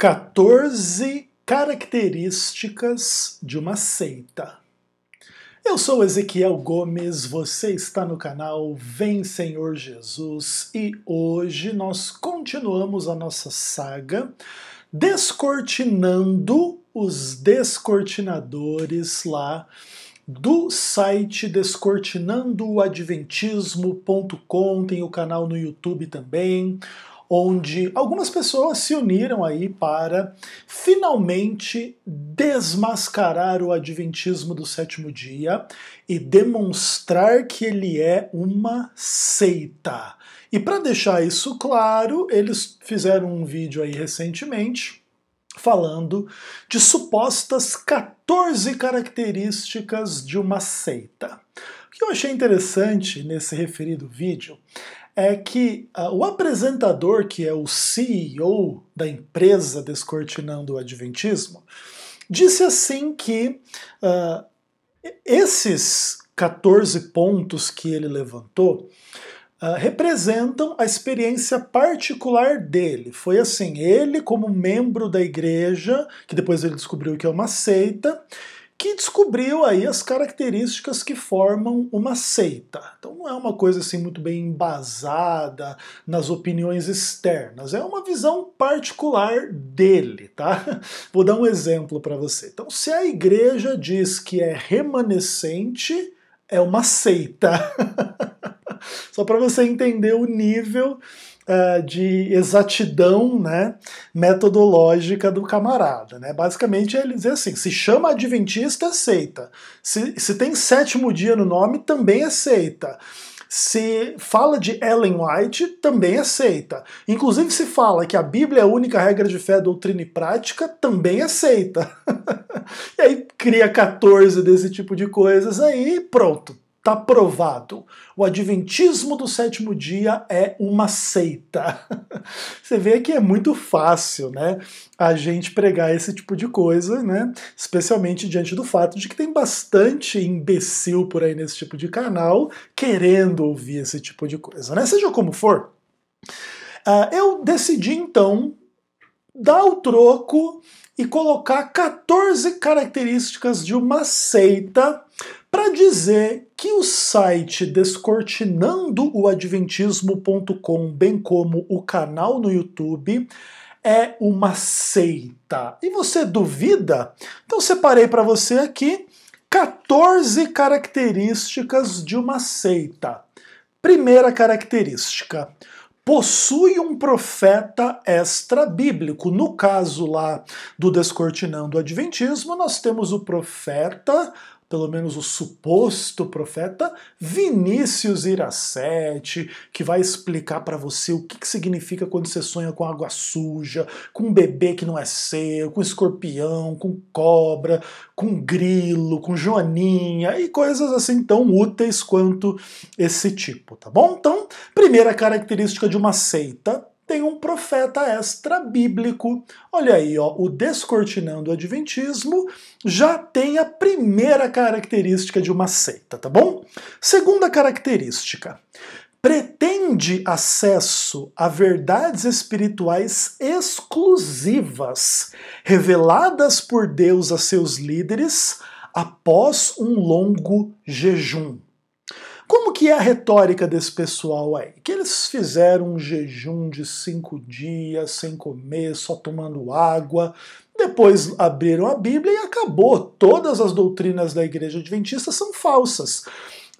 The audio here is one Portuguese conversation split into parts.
14 características de uma seita. Eu sou Ezequiel Gomes, você está no canal Vem Senhor Jesus e hoje nós continuamos a nossa saga descortinando os descortinadores lá do site descortinandoadventismo.com, tem o canal no YouTube também onde algumas pessoas se uniram aí para finalmente desmascarar o adventismo do sétimo dia e demonstrar que ele é uma seita. E para deixar isso claro, eles fizeram um vídeo aí recentemente falando de supostas 14 características de uma seita. O que eu achei interessante nesse referido vídeo é que uh, o apresentador, que é o CEO da empresa Descortinando o Adventismo, disse assim que uh, esses 14 pontos que ele levantou uh, representam a experiência particular dele. Foi assim, ele como membro da igreja, que depois ele descobriu que é uma seita, que descobriu aí as características que formam uma seita. Então não é uma coisa assim muito bem embasada nas opiniões externas, é uma visão particular dele, tá? Vou dar um exemplo para você. Então se a igreja diz que é remanescente, é uma seita. Só para você entender o nível é, de exatidão né, metodológica do camarada. Né? Basicamente, ele diz assim: se chama adventista, aceita. Se, se tem sétimo dia no nome, também aceita. Se fala de Ellen White, também aceita. Inclusive, se fala que a Bíblia é a única regra de fé, doutrina e prática, também aceita. e aí cria 14 desse tipo de coisas aí e pronto. Tá provado. O Adventismo do sétimo dia é uma seita. Você vê que é muito fácil, né? A gente pregar esse tipo de coisa, né? Especialmente diante do fato de que tem bastante imbecil por aí nesse tipo de canal querendo ouvir esse tipo de coisa, né? Seja como for. Uh, eu decidi então dar o troco e colocar 14 características de uma seita para dizer que o site descortinando o adventismo.com, bem como o canal no YouTube, é uma seita. E você duvida? Então separei para você aqui 14 características de uma seita. Primeira característica: possui um profeta extra-bíblico. No caso lá do Descortinando o Adventismo, nós temos o profeta pelo menos o suposto profeta, Vinícius Iracete, que vai explicar para você o que, que significa quando você sonha com água suja, com um bebê que não é seu, com escorpião, com cobra, com grilo, com joaninha e coisas assim tão úteis quanto esse tipo, tá bom? Então, primeira característica de uma seita tem um profeta extra bíblico. Olha aí, ó, o descortinando o adventismo já tem a primeira característica de uma seita, tá bom? Segunda característica. Pretende acesso a verdades espirituais exclusivas, reveladas por Deus a seus líderes após um longo jejum. Como que é a retórica desse pessoal aí? Que eles fizeram um jejum de cinco dias, sem comer, só tomando água. Depois abriram a Bíblia e acabou. Todas as doutrinas da Igreja Adventista são falsas.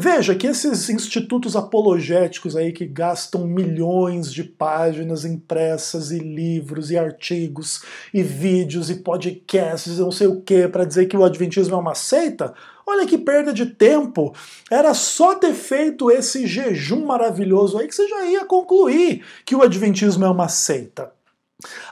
Veja que esses institutos apologéticos aí que gastam milhões de páginas impressas e livros e artigos e vídeos e podcasts e não sei o que para dizer que o adventismo é uma seita, Olha que perda de tempo! Era só ter feito esse jejum maravilhoso aí que você já ia concluir que o Adventismo é uma seita.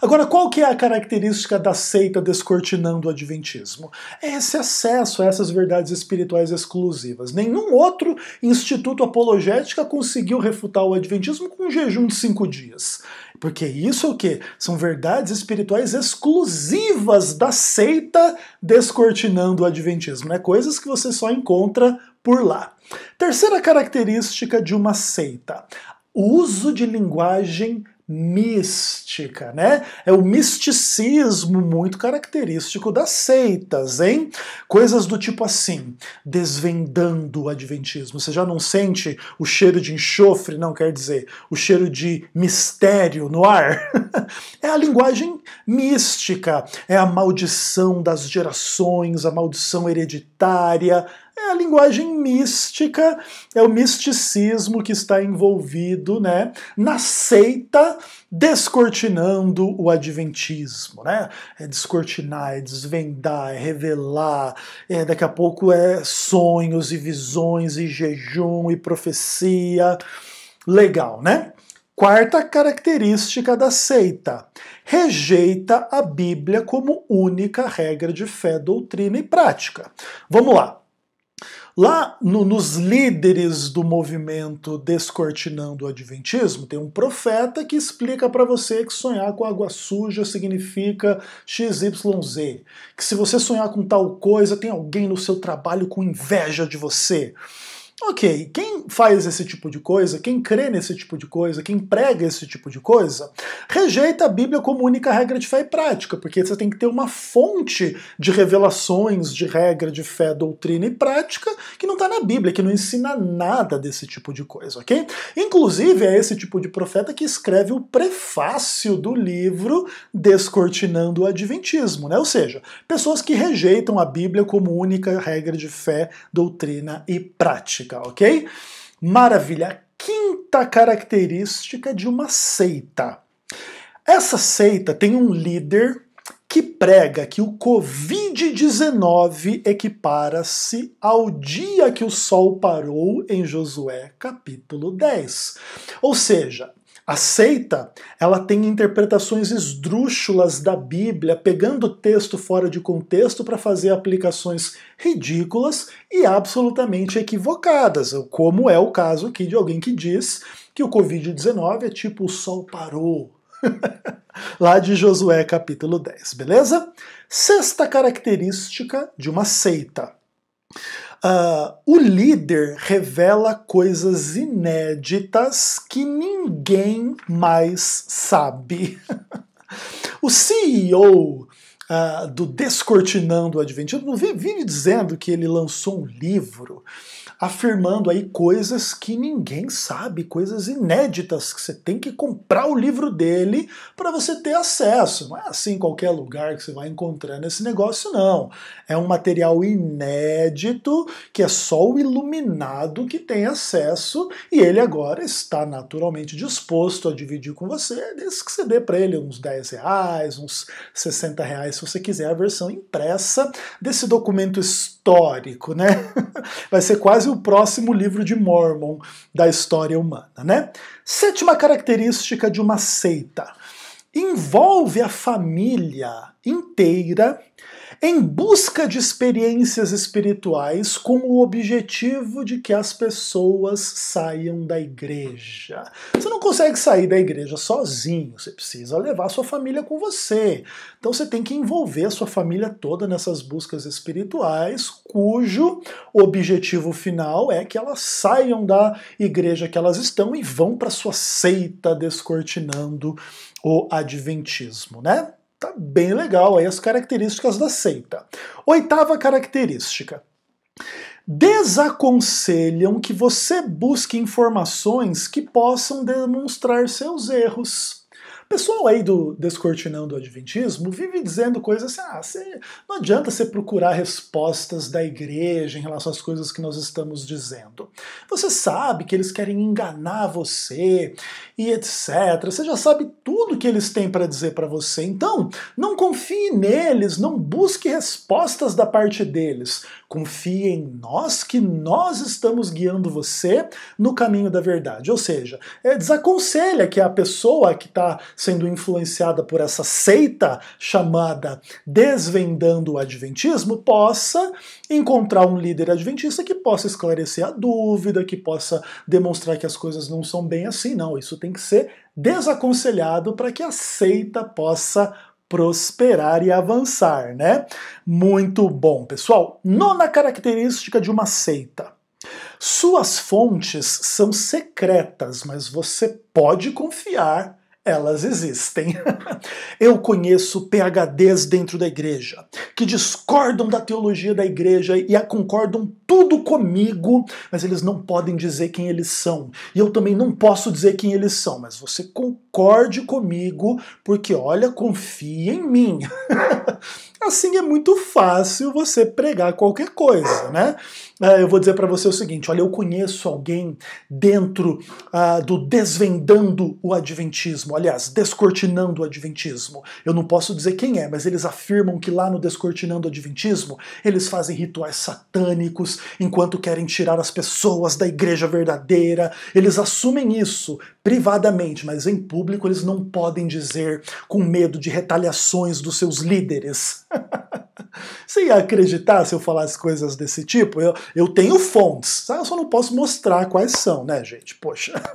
Agora, qual que é a característica da seita descortinando o adventismo? É esse acesso a essas verdades espirituais exclusivas. Nenhum outro instituto apologética conseguiu refutar o adventismo com um jejum de cinco dias. Porque isso é o que? São verdades espirituais exclusivas da seita descortinando o adventismo. Né? Coisas que você só encontra por lá. Terceira característica de uma seita: o uso de linguagem mística, né? É o misticismo muito característico das seitas, hein? Coisas do tipo assim, desvendando o adventismo. Você já não sente o cheiro de enxofre, não quer dizer, o cheiro de mistério no ar? é a linguagem mística, é a maldição das gerações, a maldição hereditária, é a linguagem mística, é o misticismo que está envolvido né, na seita descortinando o adventismo. Né? É descortinar, é desvendar, é revelar, é, daqui a pouco é sonhos e visões e jejum e profecia. Legal, né? Quarta característica da seita: rejeita a Bíblia como única regra de fé, doutrina e prática. Vamos lá. Lá no, nos líderes do movimento Descortinando o Adventismo, tem um profeta que explica para você que sonhar com água suja significa XYZ. Que se você sonhar com tal coisa, tem alguém no seu trabalho com inveja de você. Ok, quem faz esse tipo de coisa, quem crê nesse tipo de coisa, quem prega esse tipo de coisa, rejeita a Bíblia como única regra de fé e prática, porque você tem que ter uma fonte de revelações de regra de fé, doutrina e prática que não está na Bíblia, que não ensina nada desse tipo de coisa, ok? Inclusive é esse tipo de profeta que escreve o prefácio do livro Descortinando o Adventismo, né? Ou seja, pessoas que rejeitam a Bíblia como única regra de fé, doutrina e prática característica, ok? Maravilha. Quinta característica de uma seita. Essa seita tem um líder que prega que o Covid-19 equipara-se ao dia que o sol parou em Josué capítulo 10. Ou seja, a seita, ela tem interpretações esdrúxulas da Bíblia, pegando o texto fora de contexto para fazer aplicações ridículas e absolutamente equivocadas, como é o caso aqui de alguém que diz que o Covid-19 é tipo o sol parou. Lá de Josué capítulo 10, beleza? Sexta característica de uma seita. Uh, o líder revela coisas inéditas que ninguém mais sabe. o CEO uh, do Descortinando o Adventismo, vive dizendo que ele lançou um livro afirmando aí coisas que ninguém sabe, coisas inéditas que você tem que comprar o livro dele para você ter acesso. Não é assim em qualquer lugar que você vai encontrando esse negócio, não. É um material inédito que é só o iluminado que tem acesso e ele agora está naturalmente disposto a dividir com você, desde que você dê para ele uns 10 reais, uns 60 reais se você quiser a versão impressa desse documento histórico, né? Vai ser quase o próximo livro de Mormon da história humana, né? Sétima característica de uma seita: envolve a família inteira em busca de experiências espirituais com o objetivo de que as pessoas saiam da igreja. Você não consegue sair da igreja sozinho, você precisa levar sua família com você. Então você tem que envolver a sua família toda nessas buscas espirituais, cujo objetivo final é que elas saiam da igreja que elas estão e vão para sua seita descortinando o adventismo, né? Tá bem legal aí as características da seita. Oitava característica. Desaconselham que você busque informações que possam demonstrar seus erros pessoal aí do Descortinando o Adventismo vive dizendo coisas assim, ah, não adianta você procurar respostas da igreja em relação às coisas que nós estamos dizendo. Você sabe que eles querem enganar você e etc. Você já sabe tudo que eles têm para dizer para você. Então, não confie neles, não busque respostas da parte deles. Confie em nós que nós estamos guiando você no caminho da verdade. Ou seja, é, desaconselha que a pessoa que está sendo influenciada por essa seita chamada Desvendando o Adventismo possa encontrar um líder adventista que possa esclarecer a dúvida, que possa demonstrar que as coisas não são bem assim. Não, isso tem que ser desaconselhado para que a seita possa prosperar e avançar, né? Muito bom, pessoal. Nona característica de uma seita. Suas fontes são secretas, mas você pode confiar elas existem. Eu conheço PhDs dentro da igreja que discordam da teologia da igreja e a concordam tudo comigo, mas eles não podem dizer quem eles são. E eu também não posso dizer quem eles são, mas você concorde comigo, porque olha, confia em mim. assim é muito fácil você pregar qualquer coisa, né? É, eu vou dizer para você o seguinte: olha, eu conheço alguém dentro ah, do desvendando o Adventismo, aliás, descortinando o Adventismo. Eu não posso dizer quem é, mas eles afirmam que lá no descortinando o Adventismo eles fazem rituais satânicos, enquanto querem tirar as pessoas da igreja verdadeira. Eles assumem isso privadamente, mas em público eles não podem dizer com medo de retaliações dos seus líderes. Você ia acreditar se eu falasse coisas desse tipo? Eu, eu tenho fontes, sabe? Ah, eu só não posso mostrar quais são, né, gente? Poxa.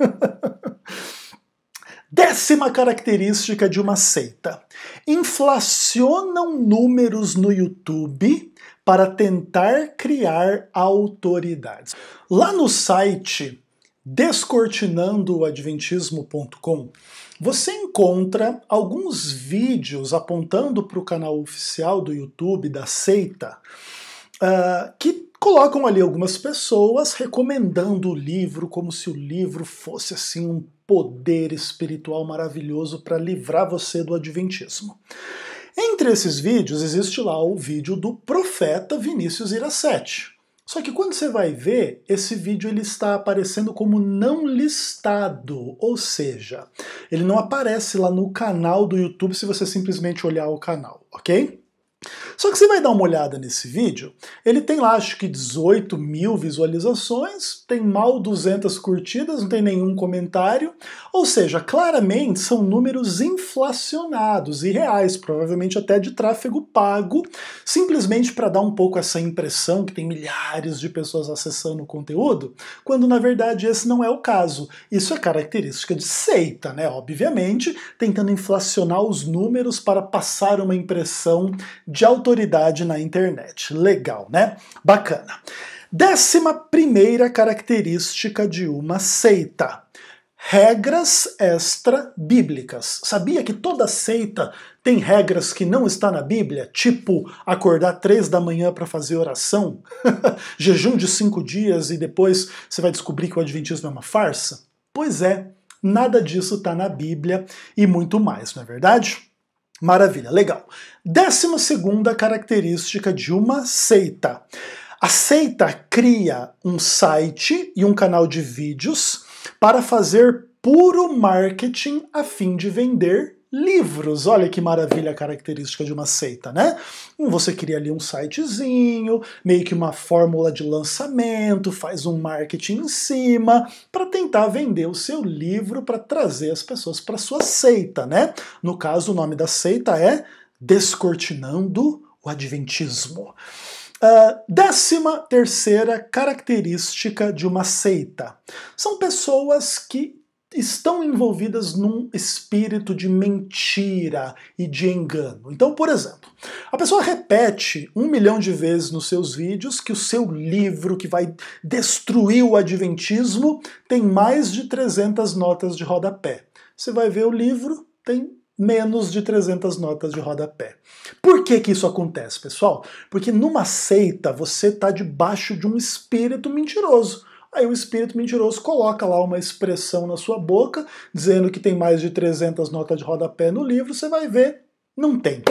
Décima característica de uma seita: inflacionam números no YouTube para tentar criar autoridades. Lá no site descortinandoadventismo.com, você encontra alguns vídeos apontando para o canal oficial do YouTube da seita uh, que colocam ali algumas pessoas recomendando o livro como se o livro fosse assim um poder espiritual maravilhoso para livrar você do adventismo. Entre esses vídeos existe lá o vídeo do profeta Vinícius Iracete. Só que quando você vai ver, esse vídeo ele está aparecendo como não listado, ou seja, ele não aparece lá no canal do YouTube se você simplesmente olhar o canal, ok? Só que você vai dar uma olhada nesse vídeo, ele tem lá acho que 18 mil visualizações, tem mal 200 curtidas, não tem nenhum comentário, ou seja, claramente são números inflacionados e reais, provavelmente até de tráfego pago, simplesmente para dar um pouco essa impressão que tem milhares de pessoas acessando o conteúdo, quando na verdade esse não é o caso. Isso é característica de seita, né? Obviamente, tentando inflacionar os números para passar uma impressão de autoridade na internet. Legal, né? Bacana. Décima primeira característica de uma seita. Regras extra-bíblicas. Sabia que toda seita tem regras que não está na Bíblia? Tipo, acordar três da manhã para fazer oração? Jejum de cinco dias e depois você vai descobrir que o Adventismo é uma farsa? Pois é, nada disso está na Bíblia e muito mais, não é verdade? Maravilha, legal. Décima segunda característica de uma seita. A seita cria um site e um canal de vídeos para fazer puro marketing a fim de vender livros. Olha que maravilha característica de uma seita, né? Hum, você cria ali um sitezinho, meio que uma fórmula de lançamento, faz um marketing em cima para tentar vender o seu livro para trazer as pessoas para sua seita, né? No caso, o nome da seita é Descortinando o Adventismo. Uh, décima terceira característica de uma seita. São pessoas que estão envolvidas num espírito de mentira e de engano. Então, por exemplo, a pessoa repete um milhão de vezes nos seus vídeos que o seu livro que vai destruir o Adventismo tem mais de 300 notas de rodapé. Você vai ver o livro, tem menos de 300 notas de rodapé. Por que, que isso acontece, pessoal? Porque numa seita você está debaixo de um espírito mentiroso. Aí o espírito mentiroso coloca lá uma expressão na sua boca, dizendo que tem mais de 300 notas de rodapé no livro, você vai ver, não tem.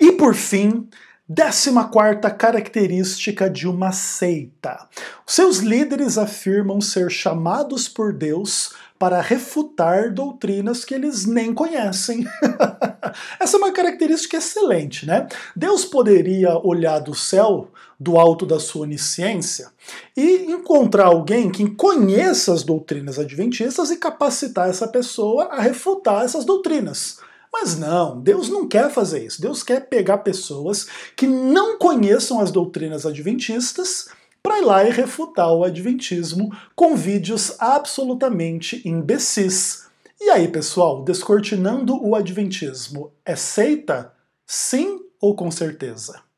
E por fim, Décima quarta característica de uma seita. Seus líderes afirmam ser chamados por Deus para refutar doutrinas que eles nem conhecem. Essa é uma característica excelente, né? Deus poderia olhar do céu, do alto da sua onisciência, e encontrar alguém que conheça as doutrinas adventistas e capacitar essa pessoa a refutar essas doutrinas. Mas não, Deus não quer fazer isso. Deus quer pegar pessoas que não conheçam as doutrinas adventistas para ir lá e refutar o Adventismo com vídeos absolutamente imbecis. E aí, pessoal, descortinando o Adventismo, é seita? Sim ou com certeza?